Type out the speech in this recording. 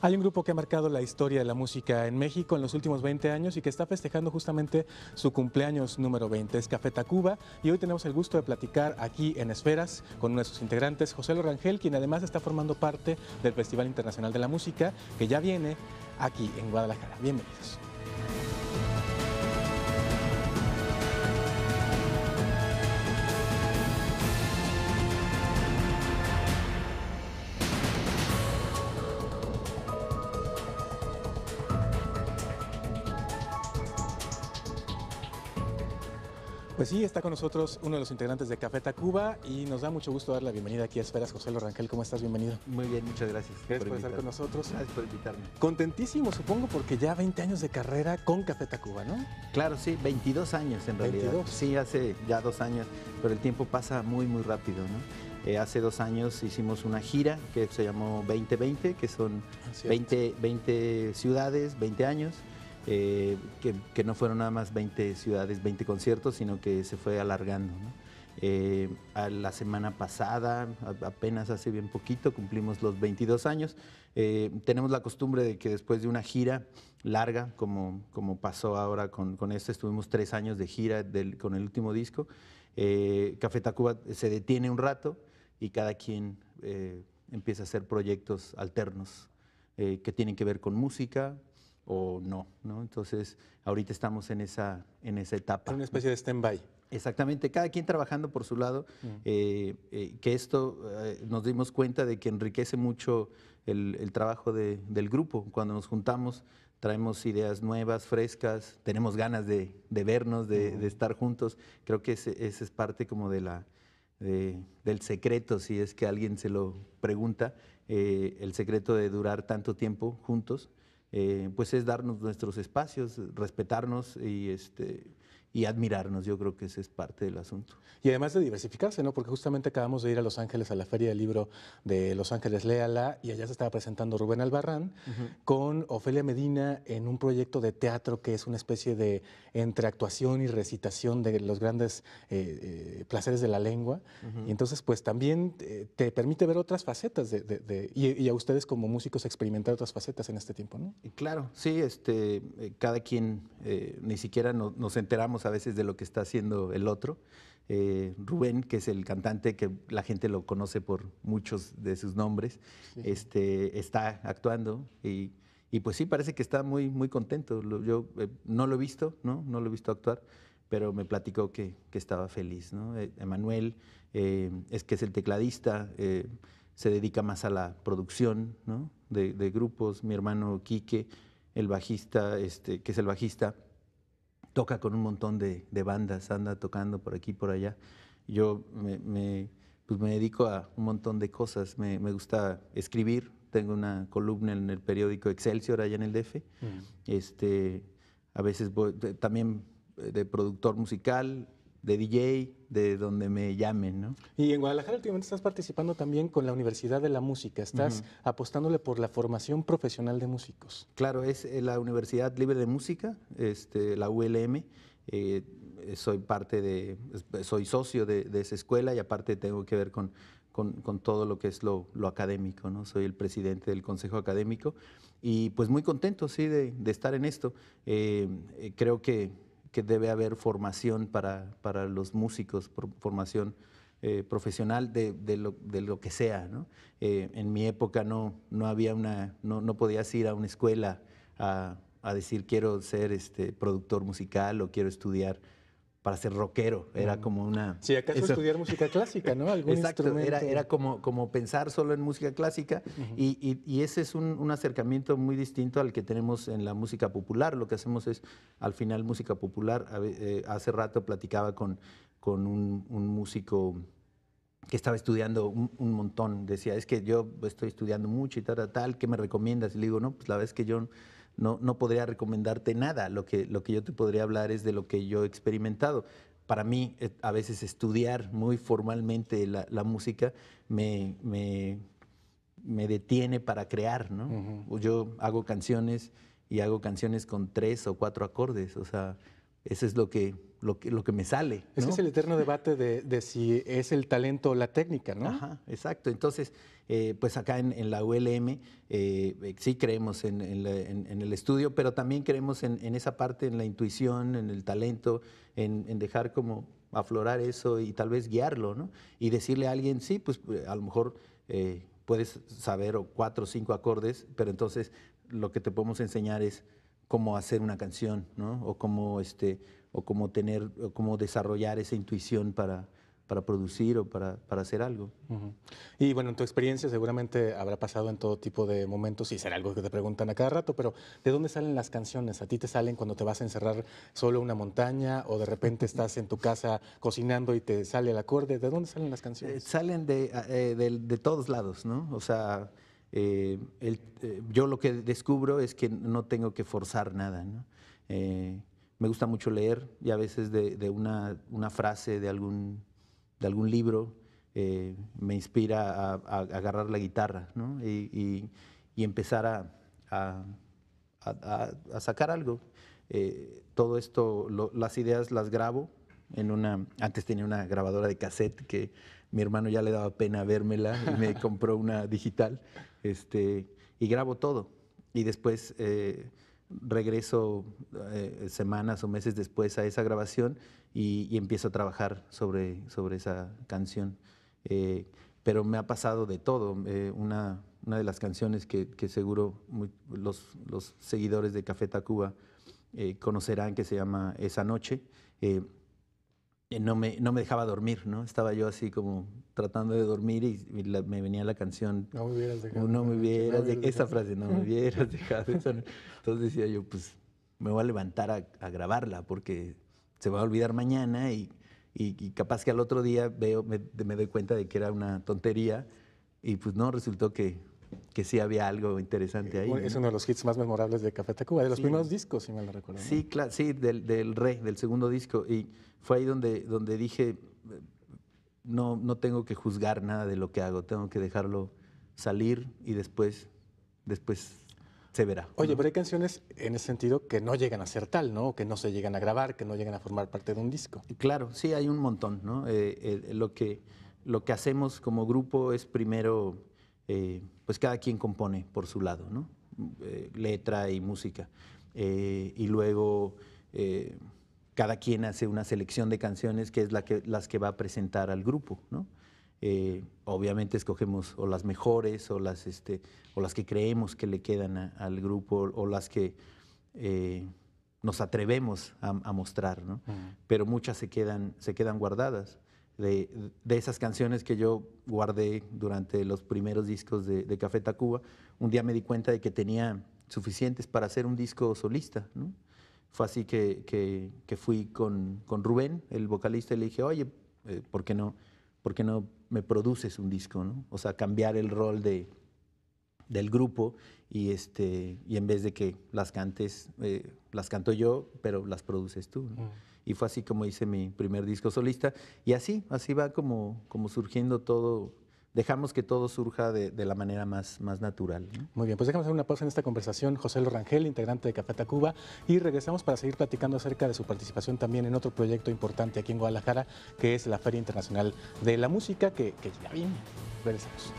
Hay un grupo que ha marcado la historia de la música en México en los últimos 20 años y que está festejando justamente su cumpleaños número 20. Es Cafeta Cuba y hoy tenemos el gusto de platicar aquí en Esferas con uno de sus integrantes, José Lorangel, quien además está formando parte del Festival Internacional de la Música que ya viene aquí en Guadalajara. Bienvenidos. Pues sí, está con nosotros uno de los integrantes de Café Tacuba y nos da mucho gusto dar la bienvenida aquí a Esferas. José Lo ¿cómo estás? Bienvenido. Muy bien, muchas gracias. Gracias por, estar con nosotros. Gracias por invitarme. Contentísimo, supongo, porque ya 20 años de carrera con Café Tacuba, ¿no? Claro, sí, 22 años en realidad. 22. Sí, hace ya dos años, pero el tiempo pasa muy, muy rápido, ¿no? Eh, hace dos años hicimos una gira que se llamó 2020, que son 20, ah, 20 ciudades, 20 años. Eh, que, no fueron nada más 20 ciudades, 20 conciertos, sino que se fue alargando. Eh, a la semana pasada, apenas hace bien poquito, cumplimos los 22 años. Eh, tenemos la costumbre de que después de una gira larga, como, como pasó ahora con, con esto, estuvimos tres años de gira con el último disco, Café Tacuba se detiene un rato y cada quien empieza a hacer proyectos alternos. que tienen que ver con música, o no, ¿no? Entonces, ahorita estamos en esa, en esa etapa. Una especie de stand-by. Exactamente, cada quien trabajando por su lado, eh, eh, que esto eh, nos dimos cuenta de que enriquece mucho el, trabajo del grupo. Cuando nos juntamos, traemos ideas nuevas, frescas, tenemos ganas de, vernos, de, estar juntos. Creo que ese es parte como de la, del secreto, si es que alguien se lo pregunta, el secreto de durar tanto tiempo juntos. Eh, pues es darnos nuestros espacios, respetarnos y este, y admirarnos. Yo creo que ese es parte del asunto. Y además de diversificarse, ¿no? Porque justamente acabamos de ir a Los Ángeles a la Feria del Libro de Los Ángeles, léala, y allá se estaba presentando Rubén Albarrán con Ofelia Medina en un proyecto de teatro que es una especie de entre actuación y recitación de los grandes eh, eh, placeres de la lengua. Y entonces, pues también eh, te permite ver otras facetas de, y, a ustedes como músicos experimentar otras facetas en este tiempo, ¿no? Claro, sí, este, cada quien ni siquiera nos enteramos a veces de lo que está haciendo el otro. Eh, Rubén, que es el cantante que la gente lo conoce por muchos de sus nombres, este, está actuando y, pues sí, parece que está muy, muy contento. Yo eh, no lo he visto, ¿no? No lo he visto actuar, pero me platicó que, estaba feliz, eh, Emanuel es que es el tecladista, se dedica más a la producción, de, grupos, mi hermano Quique, el bajista, este, que es el bajista, toca con un montón de, bandas, anda tocando por aquí, por allá. Yo me, me, pues me dedico a un montón de cosas. Me, gusta escribir, tengo una columna en el periódico Excelsior allá en el DF. Mm. Este, a veces también de productor musical, de DJ, de donde me llamen, ¿no? Y en Guadalajara últimamente estás participando también con la Universidad de la Música, estás apostándole por la formación profesional de músicos. Claro, es eh, la Universidad Libre de Música, este, la ULM. Eh, soy parte de, soy socio de, esa escuela y aparte tengo que ver con, con, todo lo que es lo, académico, ¿no? Soy el presidente del Consejo Académico y pues muy contento, sí, de, estar en esto. Eh, creo que que debe haber formación para, los músicos, formación eh, profesional de, lo, que sea. ¿no? Eh, en mi época no, no había una, no, no podías ir a una escuela a, a decir quiero ser este, productor musical o quiero estudiar para ser rockero. Era mm. como una. Sí, acaso estudiar música clásica, ¿no? Exacto, Era, como, pensar solo en música clásica. y, ese es un, acercamiento muy distinto al que tenemos en la música popular. Lo que hacemos es, al final, música popular. Eh, hace rato platicaba con, un, músico que estaba estudiando un, montón. Decía, es que yo estoy estudiando mucho y tal, tal, tal, ¿qué me recomiendas? Y le digo, no, pues la vez que yo no, podría recomendarte nada. Lo que, lo que yo te podría hablar es de lo que yo he experimentado. Para mí, eh, a veces estudiar muy formalmente la, música me, me, detiene para crear, ¿no? Yo hago canciones y hago canciones con tres o cuatro acordes, o sea, eso es lo que, lo que, me sale. Es el eterno debate de, si es el talento o la técnica, ¿no? Ajá, exacto. Entonces, eh, pues acá en, la ULM eh, eh, sí creemos en, el estudio, pero también creemos en, esa parte, en la intuición, en el talento, en dejar como aflorar eso y tal vez guiarlo, ¿no? Y decirle a alguien, sí, pues a lo mejor puedes saber cuatro o cinco acordes, pero entonces lo que te podemos enseñar es cómo hacer una canción, ¿no? O cómo, este, o cómo tener, cómo desarrollar esa intuición para, para producir o para, para hacer algo. Y bueno, en tu experiencia seguramente habrá pasado en todo tipo de momentos y será algo que te preguntan a cada rato, pero ¿de dónde salen las canciones? ¿A ti te salen cuando te vas a encerrar solo una montaña o de repente estás en tu casa cocinando y te sale el acorde? ¿De dónde salen las canciones? Eh, salen de, eh, de, de, todos lados, ¿no? O sea, eh, eh, yo lo que descubro es que no tengo que forzar nada. Eh, me gusta mucho leer y a veces de, una, frase de algún, libro me inspira a, agarrar la guitarra y, empezar a, sacar algo. todo esto, las ideas las grabo en una, antes tenía una grabadora de cassette que mi hermano ya le daba pena vérmela y me compró una digital este, y grabo todo. Y después eh, regreso eh, semanas o meses después a esa grabación y, empiezo a trabajar sobre, sobre esa canción. Eh, pero me ha pasado de todo. Una, de las canciones que, seguro los, los, seguidores de Café Tacuba conocerán que se llama Esa Noche. Eh, no me, no me dejaba dormir, ¿no? Estaba yo así como tratando de dormir y, me venía la canción. No me hubieras dejado. Oh, no esa frase, no me hubieras dejado. Entonces decía yo, pues me voy a levantar a, grabarla porque se va a olvidar mañana y, capaz que al otro día veo, me, me, doy cuenta de que era una tontería y pues no, resultó que que sí había algo interesante eh, ahí. Es uno de los hits más memorables de Café Tacuba, de los primeros discos, si me lo recuerdo. Sí, claro, sí, del, del, Rey, del segundo disco. Y fue ahí donde, donde dije, no, no tengo que juzgar nada de lo que hago, tengo que dejarlo salir y después, después se verá. Oye, pero hay canciones en ese sentido que no llegan a ser tal, ¿no? Que no se llegan a grabar, que no llegan a formar parte de un disco. Claro, sí, hay un montón, ¿no? Eh, eh, lo, que, lo que hacemos como grupo es primero eh, pues cada quien compone por su lado, ¿no? Eh, letra y música. Eh, y luego cada quien hace una selección de canciones que es la que, las que va a presentar al grupo, obviamente escogemos o las mejores o las, este, o las que creemos que le quedan al grupo o las que nos atrevemos a, mostrar, Pero muchas se quedan, se quedan guardadas de, esas canciones que yo guardé durante los primeros discos de, Café Tacuba, un día me di cuenta de que tenía suficientes para hacer un disco solista. Fue así que, fui con, Rubén, el vocalista, y le dije, oye, eh, ¿por, qué no, ¿por qué no me produces un disco? O sea, cambiar el rol del grupo y, este, y en vez de que las cantes, eh, las canto yo, pero las produces tú. Mm y fue así como hice mi primer disco solista. Y así, así va como, como surgiendo todo, dejamos que todo surja de, la manera más, más natural. Muy bien, pues déjame hacer una pausa en esta conversación. José Lorangel, integrante de Café Tacuba, y regresamos para seguir platicando acerca de su participación también en otro proyecto importante aquí en Guadalajara, que es la Feria Internacional de la Música, que, que ya viene. Regresamos.